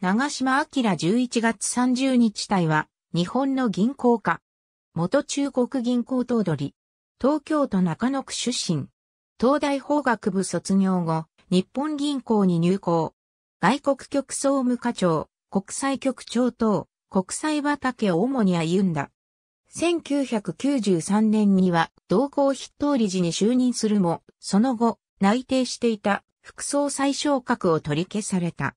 長島明11月30日隊は、日本の銀行家。元中国銀行頭取。東京都中野区出身。東大法学部卒業後、日本銀行に入行。外国局総務課長、国際局長等、国際畑を主に歩んだ。1993年には同行筆頭理事に就任するも、その後、内定していた副総裁昇格を取り消された。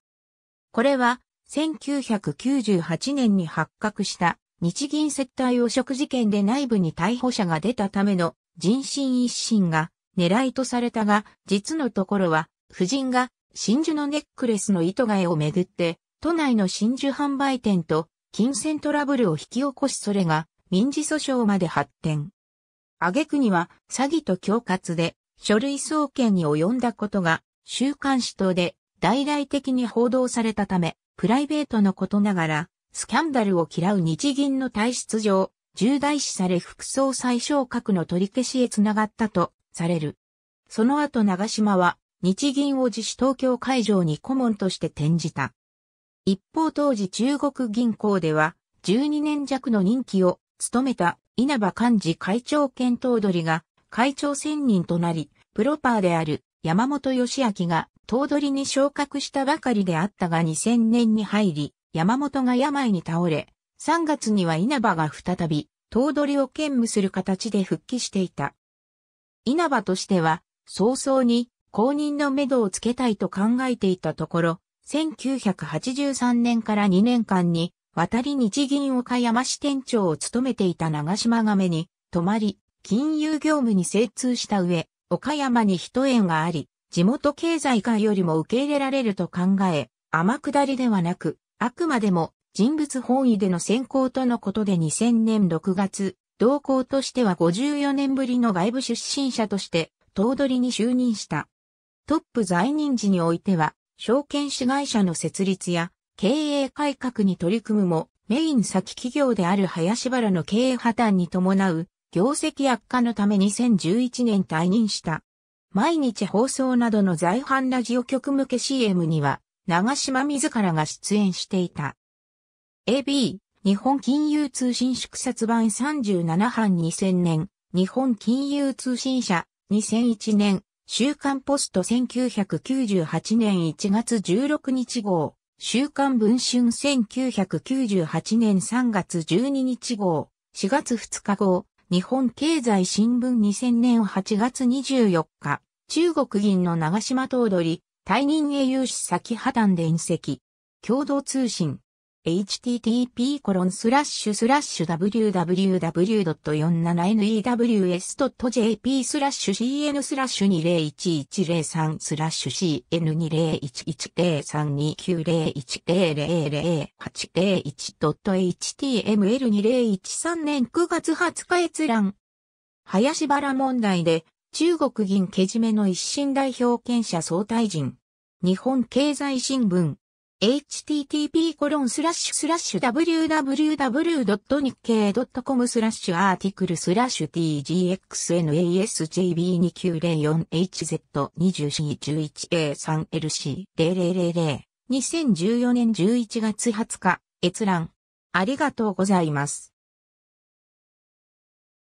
これは、1998年に発覚した日銀接待汚職事件で内部に逮捕者が出たための人心一新が狙いとされたが、実のところは、夫人が真珠のネックレスの糸替えをめぐって、都内の真珠販売店と金銭トラブルを引き起こしそれが民事訴訟まで発展。挙句には詐欺と恐喝で書類送検に及んだことが週刊誌等で大々的に報道されたため、プライベートのことながら、スキャンダルを嫌う日銀の体質上、重大視され副総裁昇格の取り消しへつながったとされる。その後長島は日銀を自主東京会場に顧問として転じた。一方当時中国銀行では12年弱の任期を務めた稲葉幹事会長検討取が会長選任となり、プロパーである山本義明が頭取に昇格したばかりであったが2000年に入り、山本が病に倒れ、3月には稲葉が再び、頭取を兼務する形で復帰していた。稲葉としては、早々に後任の目処をつけたいと考えていたところ、1983年から2年間に、渡り日銀岡山支店長を務めていた長島亀に、泊まり、金融業務に精通した上、岡山に一縁があり、地元経済界よりも受け入れられると考え、天下りではなく、あくまでも人物本位での選考とのことで2000年6月、同行としては54年ぶりの外部出身者として、頭取に就任した。トップ在任時においては、証券子会社の設立や経営改革に取り組むも、メイン先企業である林原の経営破綻に伴う業績悪化のため2011年退任した。毎日放送などの在阪ラジオ局向け CM には、長島自らが出演していた。AB、日本金融通信縮冊版37版2000年、日本金融通信社2001年、週刊ポスト1998年1月16日号、週刊文春1998年3月12日号、4月2日号、日本経済新聞2000年8月24日、中国銀の長島頭取、退任へ有志先破綻で引責。共同通信、http://www.47news.jp スラッシュ cn スラッシュ201103スラッシュ cn2011032901000801.html2013 年9月20日閲覧。林原問題で中国銀けじめの一審代表権者総大臣日本経済新聞。http://www.nikkei.com スラッシュアーティクルスラッシュ t g x n a s j b 2 9 0 4 h z 2 0 2 1 1 a 3 l c 0 0 0 0 2014年11月20日閲覧ありがとうございます。